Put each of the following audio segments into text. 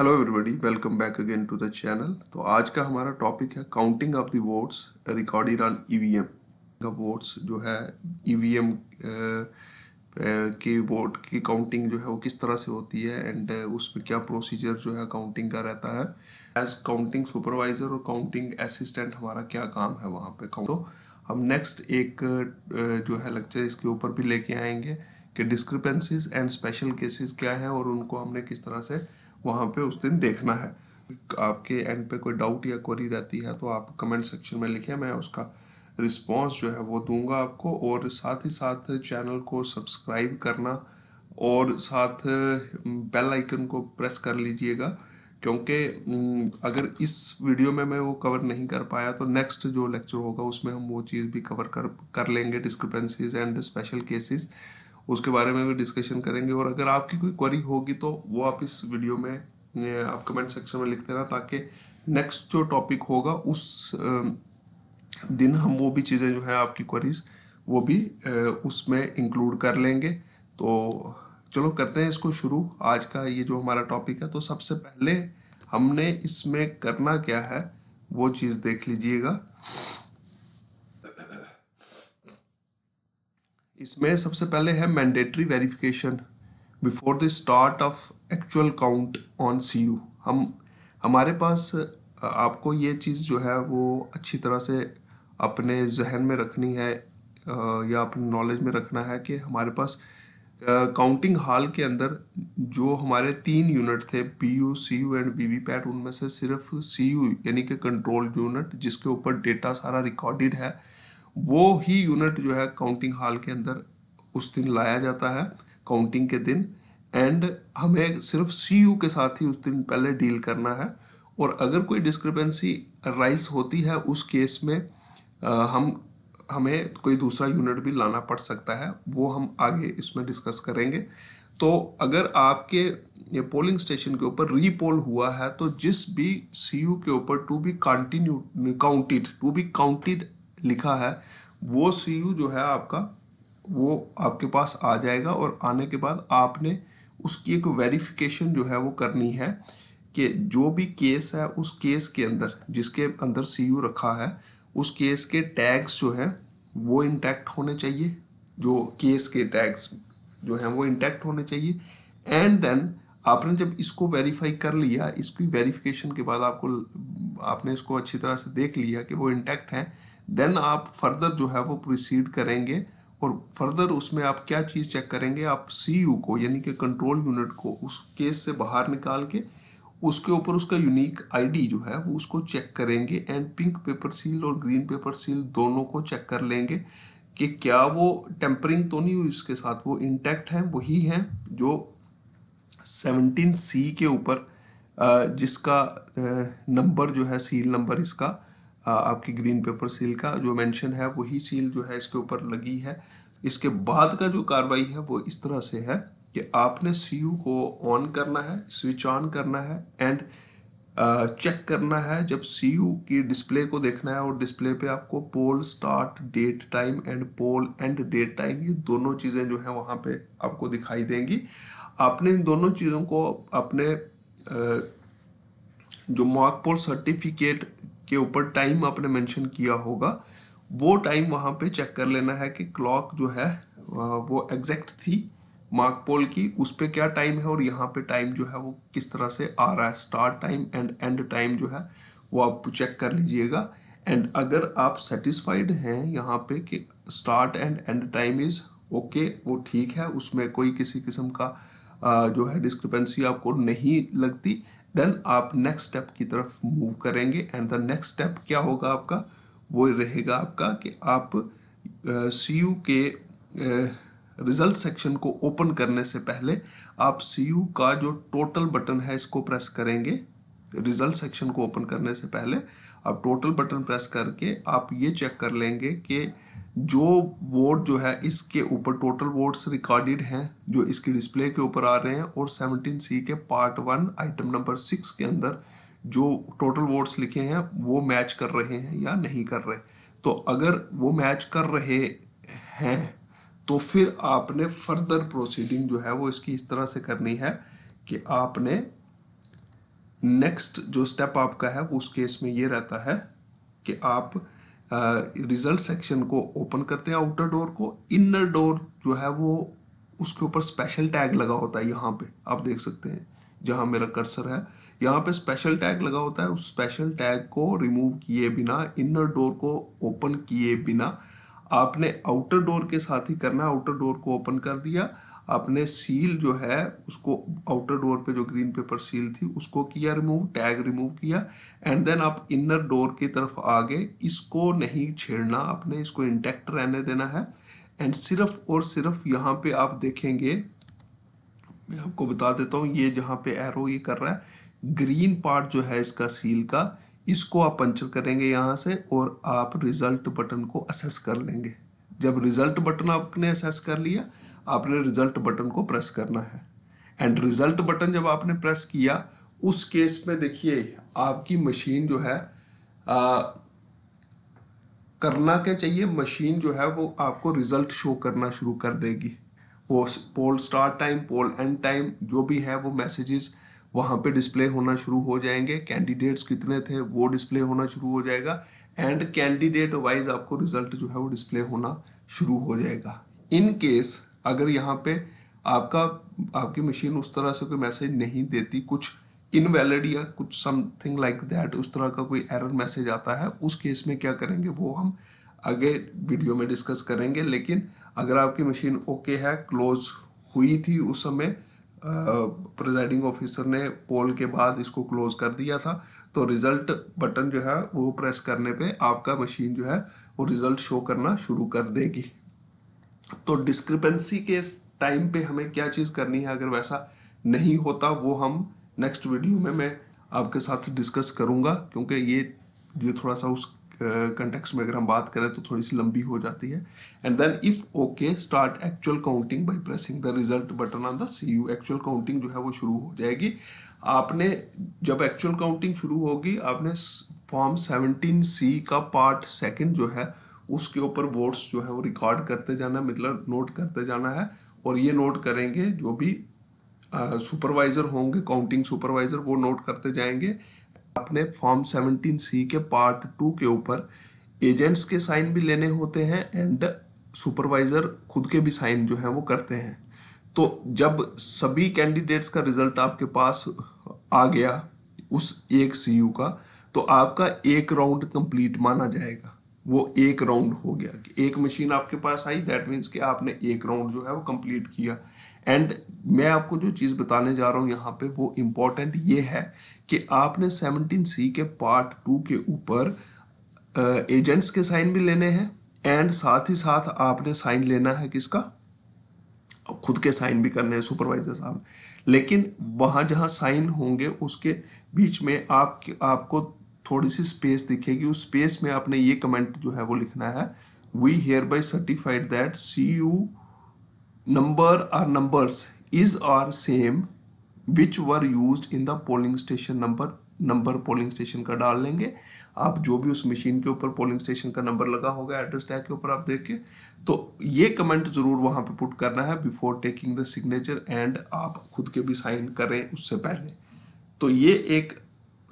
hello everybody welcome back again to the channel तो आज का हमारा टॉपिक है counting of the votes recording on EVM का वोट्स जो है ईवीएम e के वोट की काउंटिंग जो है वो किस तरह से होती है एंड उसमें क्या प्रोसीजर जो है काउंटिंग का रहता है एज काउंटिंग सुपरवाइजर और काउंटिंग असिस्टेंट हमारा क्या काम है वहाँ पे तो हम नेक्स्ट एक जो है लेक्चर इसके ऊपर भी लेके आएंगे कि डिस्क्रिपेंसीज एंड स्पेशल केसेस क्या हैं और उनको हमने किस तरह से वहाँ पे उस दिन देखना है आपके एंड पे कोई डाउट या क्वेरी रहती है तो आप कमेंट सेक्शन में लिखें मैं उसका रिस्पॉन्स जो है वो दूंगा आपको और साथ ही साथ चैनल को सब्सक्राइब करना और साथ बेल आइकन को प्रेस कर लीजिएगा क्योंकि अगर इस वीडियो में मैं वो कवर नहीं कर पाया तो नेक्स्ट जो लेक्चर होगा उसमें हम वो चीज़ भी कवर कर कर लेंगे डिस्क्रिपेंसीज एंड स्पेशल केसेस उसके बारे में भी डिस्कशन करेंगे और अगर आपकी कोई क्वेरी होगी तो वो आप इस वीडियो में आप कमेंट सेक्शन में लिखते रहना ताकि नेक्स्ट जो टॉपिक होगा उस दिन हम वो भी चीज़ें जो है आपकी क्वेरीज वो भी उसमें इंक्लूड कर लेंगे तो चलो करते हैं इसको शुरू आज का ये जो हमारा टॉपिक है तो सबसे पहले हमने इसमें करना क्या है वो चीज़ देख लीजिएगा इसमें सबसे पहले है mandatory verification before the start of actual count on C U हम हमारे पास आपको ये चीज़ जो है वो अच्छी तरह से अपने जहन में रखनी है या अपने नॉलेज में रखना है कि हमारे पास काउंटिंग हॉल के अंदर जो हमारे तीन यूनिट थे P U C U and V V PAT उनमें से सिर्फ सी यू यानी कि कंट्रोल यूनिट जिसके ऊपर डेटा सारा रिकॉर्डेड है वो ही यूनिट जो है काउंटिंग हॉल के अंदर उस दिन लाया जाता है काउंटिंग के दिन एंड हमें सिर्फ सी यू के साथ ही उस दिन पहले डील करना है और अगर कोई डिस्क्रिपेंसी राइज होती है उस केस में आ, हम हमें कोई दूसरा यूनिट भी लाना पड़ सकता है वो हम आगे इसमें डिस्कस करेंगे तो अगर आपके ये पोलिंग स्टेशन के ऊपर रीपोल हुआ है तो जिस भी सी के ऊपर to be continue counted to be counted लिखा है वो सी यू जो है आपका वो आपके पास आ जाएगा और आने के बाद आपने उसकी एक वेरिफिकेशन जो है वो करनी है कि जो भी केस है उस केस के अंदर जिसके अंदर सी यू रखा है उस केस के टैग्स जो हैं वो इंटैक्ट होने चाहिए जो केस के टैग्स जो हैं वो इंटैक्ट होने चाहिए एंड देन आपने जब इसको वेरीफाई कर लिया इसकी वेरिफिकेशन के बाद आपको आपने इसको अच्छी तरह से देख लिया कि वो इंटैक्ट हैं देन आप फर्दर जो है वो प्रोसीड करेंगे और फर्दर उसमें आप क्या चीज़ चेक करेंगे आप सी यू को यानी कि कंट्रोल यूनिट को उस केस से बाहर निकाल के उसके ऊपर उसका यूनिक आईडी जो है वो उसको चेक करेंगे एंड पिंक पेपर सील और ग्रीन पेपर सील दोनों को चेक कर लेंगे कि क्या वो टेम्परिंग तो नहीं हुई उसके साथ वो इंटैक्ट हैं वही हैं जो सेवनटीन सी के ऊपर जिसका नंबर जो है सील नंबर इसका आपकी ग्रीन पेपर सील का जो मेंशन है वही सील जो है इसके ऊपर लगी है इसके बाद का जो कार्रवाई है वो इस तरह से है कि आपने सी को ऑन करना है स्विच ऑन करना है एंड चेक करना है जब सी की डिस्प्ले को देखना है और डिस्प्ले पे आपको poll start date time and poll end date time ये दोनों चीज़ें जो हैं वहाँ पे आपको दिखाई देंगी आपने इन दोनों चीज़ों को अपने जो मॉक पोल सर्टिफिकेट के ऊपर टाइम आपने मेंशन किया होगा वो टाइम वहाँ पे चेक कर लेना है कि क्लॉक जो है वो एग्जैक्ट थी मार्क पोल की उस पर क्या टाइम है और यहाँ पे टाइम जो है वो किस तरह से आ रहा है start time and end time जो है वो आप चेक कर लीजिएगा एंड अगर आप सेटिस्फाइड हैं यहाँ पे कि start and end time is okay वो ठीक है उसमें कोई किसी किस्म का जो है डिस्क्रिपेंसी आपको नहीं लगती देन आप नेक्स्ट स्टेप की तरफ मूव करेंगे एंड द नेक्स्ट स्टेप क्या होगा आपका वो रहेगा आपका कि आप सी uh, यू के रिजल्ट uh, सेक्शन को ओपन करने से पहले आप सी यू का जो टोटल बटन है इसको प्रेस करेंगे रिजल्ट सेक्शन को ओपन करने से पहले आप टोटल बटन प्रेस करके आप ये चेक कर लेंगे कि जो वोट जो है इसके ऊपर टोटल वोट्स रिकॉर्डेड हैं जो इसके डिस्प्ले के ऊपर आ रहे हैं और सेवनटीन सी के part one item number six के अंदर जो टोटल वोट्स लिखे हैं वो मैच कर रहे हैं या नहीं कर रहे तो अगर वो मैच कर रहे हैं तो फिर आपने फर्दर प्रोसीडिंग जो है वो इसकी इस तरह से करनी है कि आपने नेक्स्ट जो स्टेप आपका है उस केस में ये रहता है कि आप रिजल्ट सेक्शन को ओपन करते हैं आउटर डोर को इनर डोर जो है वो उसके ऊपर स्पेशल टैग लगा होता है यहाँ पे आप देख सकते हैं जहाँ मेरा कर्सर है यहाँ पे स्पेशल टैग लगा होता है उस स्पेशल टैग को रिमूव किए बिना इनर डोर को ओपन किए बिना आपने आउटर डोर के साथ ही करना आउटर डोर को ओपन कर दिया आपने सील जो है उसको आउटर डोर पे जो ग्रीन पेपर सील थी उसको किया रिमूव टैग रिमूव किया एंड देन आप इनर डोर की तरफ आ गए इसको नहीं छेड़ना आपने इसको इंटैक्ट रहने देना है एंड सिर्फ और सिर्फ यहाँ पे आप देखेंगे मैं आपको बता देता हूँ ये जहाँ पे एरो ये कर रहा है ग्रीन पार्ट जो है इसका सील का इसको आप पंचर करेंगे यहाँ से और आप रिजल्ट बटन को असेस कर लेंगे जब रिजल्ट बटन आपने असेस कर लिया आपने रिजल्ट बटन को प्रेस करना है एंड रिजल्ट बटन जब आपने प्रेस किया उस केस में देखिए आपकी मशीन जो है आ, करना क्या चाहिए मशीन जो है वो आपको रिजल्ट शो करना शुरू कर देगी वो poll start time poll end time जो भी है वो मैसेजेस वहाँ पे डिस्प्ले होना शुरू हो जाएंगे कैंडिडेट्स कितने थे वो डिस्प्ले होना शुरू हो जाएगा एंड कैंडिडेट वाइज आपको रिजल्ट जो है वो डिस्प्ले होना शुरू हो जाएगा इन केस अगर यहाँ पे आपका आपकी मशीन उस तरह से कोई मैसेज नहीं देती कुछ इनवैलिड या कुछ समथिंग लाइक दैट उस तरह का कोई एरर मैसेज आता है उस केस में क्या करेंगे वो हम आगे वीडियो में डिस्कस करेंगे लेकिन अगर आपकी मशीन ओके है क्लोज हुई थी उस समय प्रिजाइडिंग ऑफिसर ने पोल के बाद इसको क्लोज कर दिया था तो रिजल्ट बटन जो है वो प्रेस करने पे आपका मशीन जो है वो रिजल्ट शो करना शुरू कर देगी तो डिस्क्रिपेंसी के टाइम पे हमें क्या चीज़ करनी है अगर वैसा नहीं होता वो हम नेक्स्ट वीडियो में मैं आपके साथ डिस्कस करूँगा क्योंकि ये ये थोड़ा सा उस कंटेक्स्ट में अगर हम बात करें तो थोड़ी सी लंबी हो जाती है and then if okay start actual counting by pressing the result button on the C U actual counting जो है वो शुरू हो जाएगी आपने जब एक्चुअल काउंटिंग शुरू होगी आपने फॉर्म सेवनटीन सी का पार्ट सेकेंड जो है उसके ऊपर वोट्स जो है वो रिकॉर्ड करते जाना मतलब नोट करते जाना है और ये नोट करेंगे जो भी सुपरवाइज़र होंगे काउंटिंग सुपरवाइज़र वो नोट करते जाएंगे अपने फॉर्म सेवनटीन सी के पार्ट टू के ऊपर एजेंट्स के साइन भी लेने होते हैं एंड सुपरवाइज़र खुद के भी साइन जो हैं वो करते हैं तो जब सभी कैंडिडेट्स का रिजल्ट आपके पास आ गया उस एक सीयू का तो आपका एक राउंड कंप्लीट माना जाएगा वो एक राउंड हो गया एक मशीन आपके पास आई दैट मीन्स कि आपने एक राउंड जो है वो कंप्लीट किया एंड मैं आपको जो चीज़ बताने जा रहा हूँ यहाँ पे वो इम्पॉर्टेंट ये है कि आपने सेवनटीन सी के पार्ट टू के ऊपर एजेंट्स के साइन भी लेने हैं एंड साथ ही साथ आपने साइन लेना है किसका खुद के साइन भी करने हैं सुपरवाइजर साहब लेकिन वहाँ जहाँ साइन होंगे उसके बीच में आप आपको थोड़ी सी स्पेस दिखेगी उस स्पेस में आपने ये कमेंट जो है वो लिखना है we hereby certified that C U number are numbers is are same which were use in the polling station number number polling station का डाल लेंगे आप जो भी उस मशीन के ऊपर पोलिंग स्टेशन का नंबर लगा होगा एड्रेस टैग के ऊपर आप देख के तो ये कमेंट ज़रूर वहाँ पे पुट करना है before taking the signature and आप खुद के भी साइन करें उससे पहले तो ये एक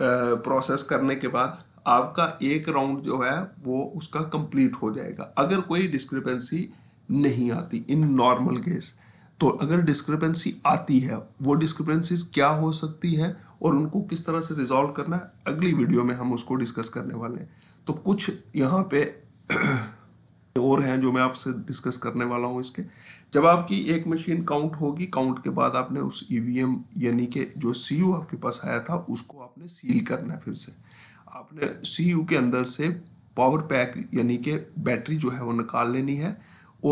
प्रोसेस करने के बाद आपका एक राउंड जो है वो उसका कंप्लीट हो जाएगा अगर कोई डिस्क्रिपेंसी नहीं आती इन नॉर्मल केस तो अगर डिस्क्रिपेंसी आती है वो डिस्क्रिपेंसीज क्या हो सकती है और उनको किस तरह से रिजॉल्व करना है अगली वीडियो में हम उसको डिस्कस करने वाले हैं तो कुछ यहाँ पे और हैं जो मैं आपसे डिस्कस करने वाला हूँ इसके जब आपकी एक मशीन काउंट होगी काउंट के बाद आपने उस ईवीएम e यानी कि जो सी आपके पास आया था उसको आपने सील करना है फिर से आपने सी के अंदर से पावर पैक यानी कि बैटरी जो है वो निकाल लेनी है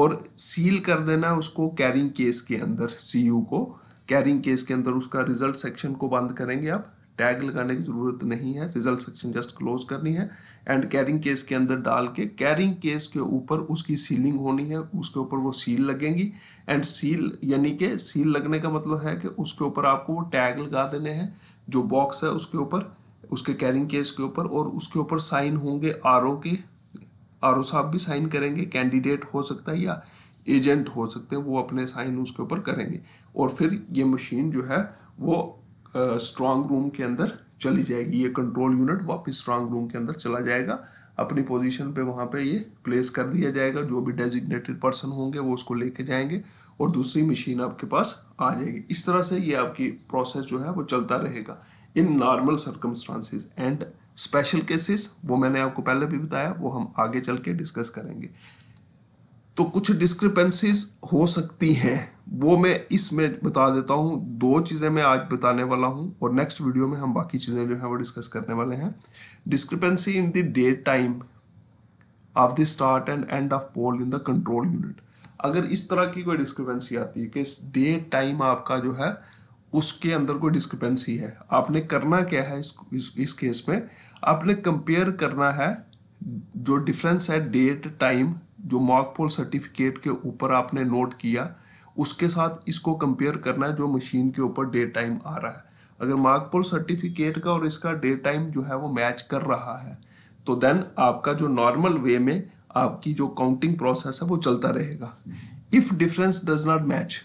और सील कर देना है उसको कैरिंग केस के अंदर सी को कैरिंग केस के अंदर उसका रिजल्ट सेक्शन को बंद करेंगे आप टैग लगाने की ज़रूरत नहीं है रिजल्ट सेक्शन जस्ट क्लोज करनी है एंड कैरिंग केस के अंदर डाल के कैरिंग केस के ऊपर उसकी सीलिंग होनी है उसके ऊपर वो सील लगेंगी एंड सील यानी कि सील लगने का मतलब है कि उसके ऊपर आपको वो टैग लगा देने हैं जो बॉक्स है उसके ऊपर उसके कैरिंग केस के ऊपर और उसके ऊपर साइन होंगे आर के आर साहब भी साइन करेंगे कैंडिडेट हो सकता है या एजेंट हो सकते हैं वो अपने साइन उसके ऊपर करेंगे और फिर ये मशीन जो है वो स्ट्रांग रूम के अंदर चली जाएगी ये कंट्रोल यूनिट वापस स्ट्रांग रूम के अंदर चला जाएगा अपनी पोजीशन पे वहाँ पे ये प्लेस कर दिया जाएगा जो भी डेजिग्नेटेड पर्सन होंगे वो उसको लेके जाएंगे और दूसरी मशीन आपके पास आ जाएगी इस तरह से ये आपकी प्रोसेस जो है वो चलता रहेगा in normal circumstances and special cases वो मैंने आपको पहले भी बताया वो हम आगे चल के डिस्कस करेंगे तो कुछ डिस्क्रिपेंसीज हो सकती हैं वो मैं इसमें बता देता हूँ दो चीज़ें मैं आज बताने वाला हूँ और नेक्स्ट वीडियो में हम बाकी चीज़ें जो हैं वो डिस्कस करने वाले हैं discrepancy in the date time of the start and end of poll in the control unit अगर इस तरह की कोई डिस्क्रिपेंसी आती है कि डे टाइम आपका जो है उसके अंदर कोई डिस्क्रिपेंसी है आपने करना क्या है इस इस, इस केस में आपने कंपेयर करना है जो डिफरेंस है डेट टाइम जो मॉक पोल सर्टिफिकेट के ऊपर आपने नोट किया उसके साथ इसको कंपेयर करना है जो मशीन के ऊपर डे टाइम आ रहा है अगर मार्कपोल सर्टिफिकेट का और इसका डे टाइम जो है वो मैच कर रहा है तो देन आपका जो नॉर्मल वे में आपकी जो काउंटिंग प्रोसेस है वो चलता रहेगा if difference does not match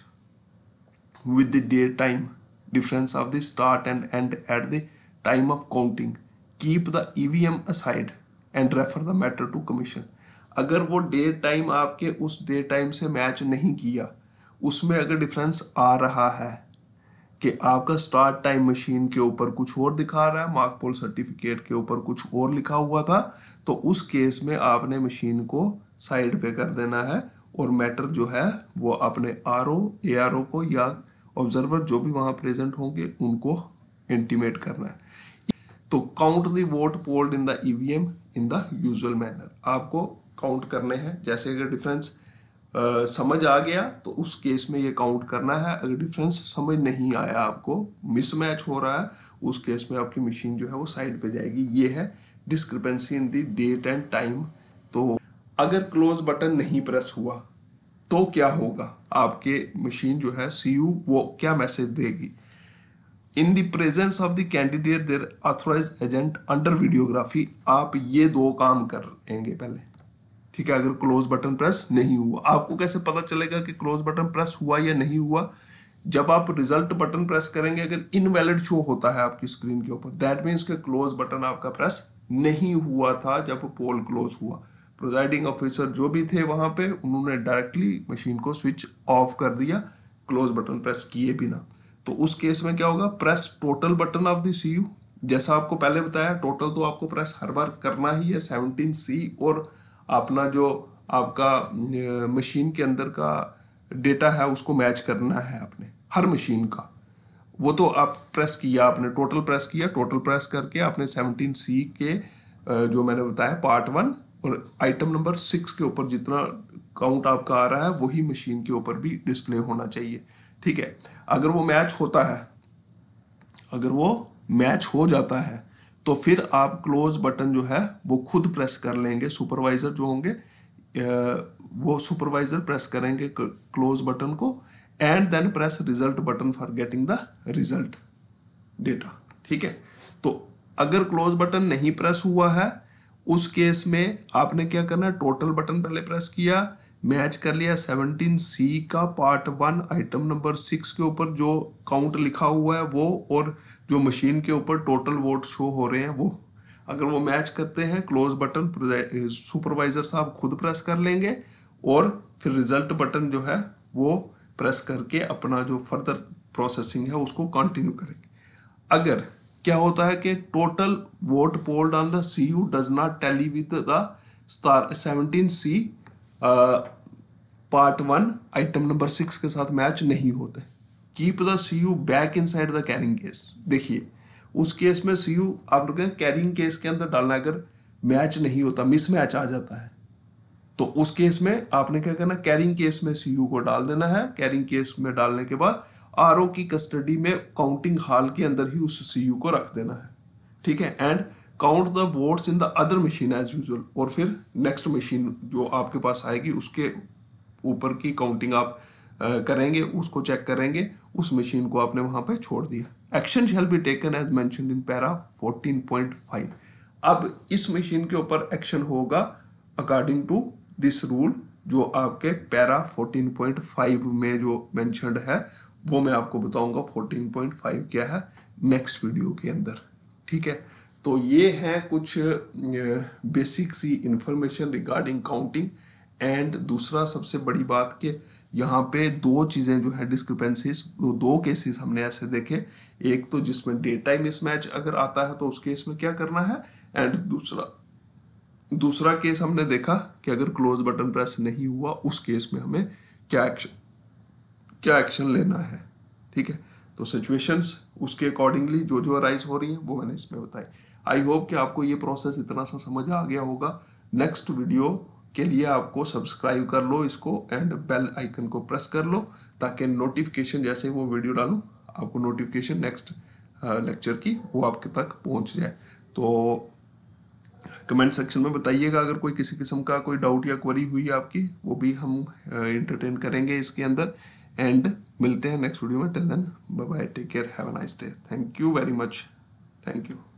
with the date time difference of the start and end at the time of counting keep the EVM aside and refer the matter to commission अगर वो day time आपके उस day time से match नहीं किया उसमें अगर difference आ रहा है कि आपका स्टार्ट टाइम मशीन के ऊपर कुछ और दिखा रहा है मार्क पोल सर्टिफिकेट के ऊपर कुछ और लिखा हुआ था तो उस केस में आपने मशीन को साइड पे कर देना है और मैटर जो है वो अपने R O A R O को या ऑब्जर्वर जो भी वहाँ प्रेजेंट होंगे उनको इंटीमेट करना है तो count the vote polled in the EVM in the usual manner आपको काउंट करने हैं जैसे अगर डिफरेंस आ, समझ आ गया तो उस केस में ये काउंट करना है अगर डिफरेंस समझ नहीं आया आपको मिसमैच हो रहा है उस केस में आपकी मशीन जो है वो साइड पे जाएगी ये है discrepancy in the date and time तो अगर क्लोज बटन नहीं प्रेस हुआ तो क्या होगा आपके मशीन जो है सी यू वो क्या मैसेज देगी in the presence of the candidate their authorise agent under videography आप ये दो काम करेंगे पहले ठीक है अगर क्लोज बटन प्रेस नहीं हुआ आपको कैसे पता चलेगा कि क्लोज बटन प्रेस हुआ या नहीं हुआ जब आप रिजल्ट बटन प्रेस करेंगे अगर इनवैलिड शो होता है आपकी स्क्रीन के ऊपर दैट मीन्स के क्लोज बटन आपका प्रेस नहीं हुआ था जब पोल क्लोज हुआ प्रोजाइडिंग ऑफिसर जो भी थे वहां पे उन्होंने डायरेक्टली मशीन को स्विच ऑफ कर दिया क्लोज बटन प्रेस किए बिना तो उस केस में क्या होगा press total button of the C जैसा आपको पहले बताया टोटल तो आपको प्रेस हर बार करना ही है सेवनटीन सी और अपना जो आपका मशीन के अंदर का डेटा है उसको मैच करना है आपने हर मशीन का वो तो आप प्रेस किया आपने टोटल प्रेस किया टोटल प्रेस करके आपने सेवनटीन सी के जो मैंने बताया पार्ट वन और आइटम नंबर सिक्स के ऊपर जितना काउंट आपका आ रहा है वही मशीन के ऊपर भी डिस्प्ले होना चाहिए ठीक है अगर वो मैच होता है अगर वो मैच हो जाता है तो फिर आप क्लोज बटन जो है वो खुद प्रेस कर लेंगे सुपरवाइज़र जो होंगे वो सुपरवाइज़र प्रेस करेंगे क्लोज बटन को and then press result button for getting the result data ठीक है तो अगर क्लोज बटन नहीं प्रेस हुआ है उस केस में आपने क्या करना है टोटल बटन पहले प्रेस किया मैच कर लिया सेवनटीन सी का part one item number six के ऊपर जो काउंट लिखा हुआ है वो और जो मशीन के ऊपर टोटल वोट शो हो रहे हैं वो अगर वो मैच करते हैं क्लोज बटन सुपरवाइजर साहब खुद प्रेस कर लेंगे और फिर रिजल्ट बटन जो है वो प्रेस करके अपना जो फर्दर प्रोसेसिंग है उसको कंटिन्यू करेंगे अगर क्या होता है कि total vote polled on the C U does not tally with the star seventeen C part one item number six के साथ मैच नहीं होते keep the C U back inside the carrying case देखिए उस case में सी you आप लोग carrying case के अंदर डालना अगर मैच नहीं होता मिस मैच आ जाता है तो उस केस में आपने क्या करना कैरिंग केस में सी यू को डाल देना है कैरिंग केस में डालने के बाद आर ओ की कस्टडी में काउंटिंग हाल के अंदर ही उस सी यू को रख देना है ठीक है and count the votes in the other machine as usual और फिर नेक्स्ट मशीन जो आपके पास आएगी उसके ऊपर की काउंटिंग आप करेंगे उसको चेक करेंगे उस मशीन को आपने वहां पर छोड़ दिया action shall be taken as mentioned in para 14.5 अब इस मशीन के ऊपर एक्शन होगा अकॉर्डिंग टू दिस रूल जो आपके पैरा 14.5 में जो मैंशनड है वो मैं आपको बताऊंगा 14.5 क्या है नेक्स्ट वीडियो के अंदर ठीक है तो ये है कुछ बेसिक सी इंफॉर्मेशन रिगार्डिंग काउंटिंग एंड दूसरा सबसे बड़ी बात के यहाँ पे दो चीज़ें जो है डिस्क्रिपेंसीज वो दो केसेस हमने ऐसे देखे एक तो जिसमें डे टाइम मिसमैच अगर आता है तो उस केस में क्या करना है एंड दूसरा दूसरा केस हमने देखा कि अगर क्लोज बटन प्रेस नहीं हुआ उस केस में हमें क्या एक्शन क्या एक्शन लेना है ठीक है तो सिचुएशंस उसके अकॉर्डिंगली जो जो अराइज हो रही हैं वो मैंने इसमें बताई आई होप कि आपको ये प्रोसेस इतना सा समझ आ गया होगा नेक्स्ट वीडियो के लिए आपको सब्सक्राइब कर लो इसको एंड बेल आइकन को प्रेस कर लो ताकि नोटिफिकेशन जैसे वो वीडियो डालूँ आपको नोटिफिकेशन नेक्स्ट लेक्चर की वो आपके तक पहुंच जाए तो कमेंट सेक्शन में बताइएगा अगर कोई किसी किस्म का कोई डाउट या क्वेरी हुई आपकी वो भी हम इंटरटेन करेंगे इसके अंदर एंड मिलते हैं नेक्स्ट वीडियो में till then bye bye take care have a nice day thank you very much thank you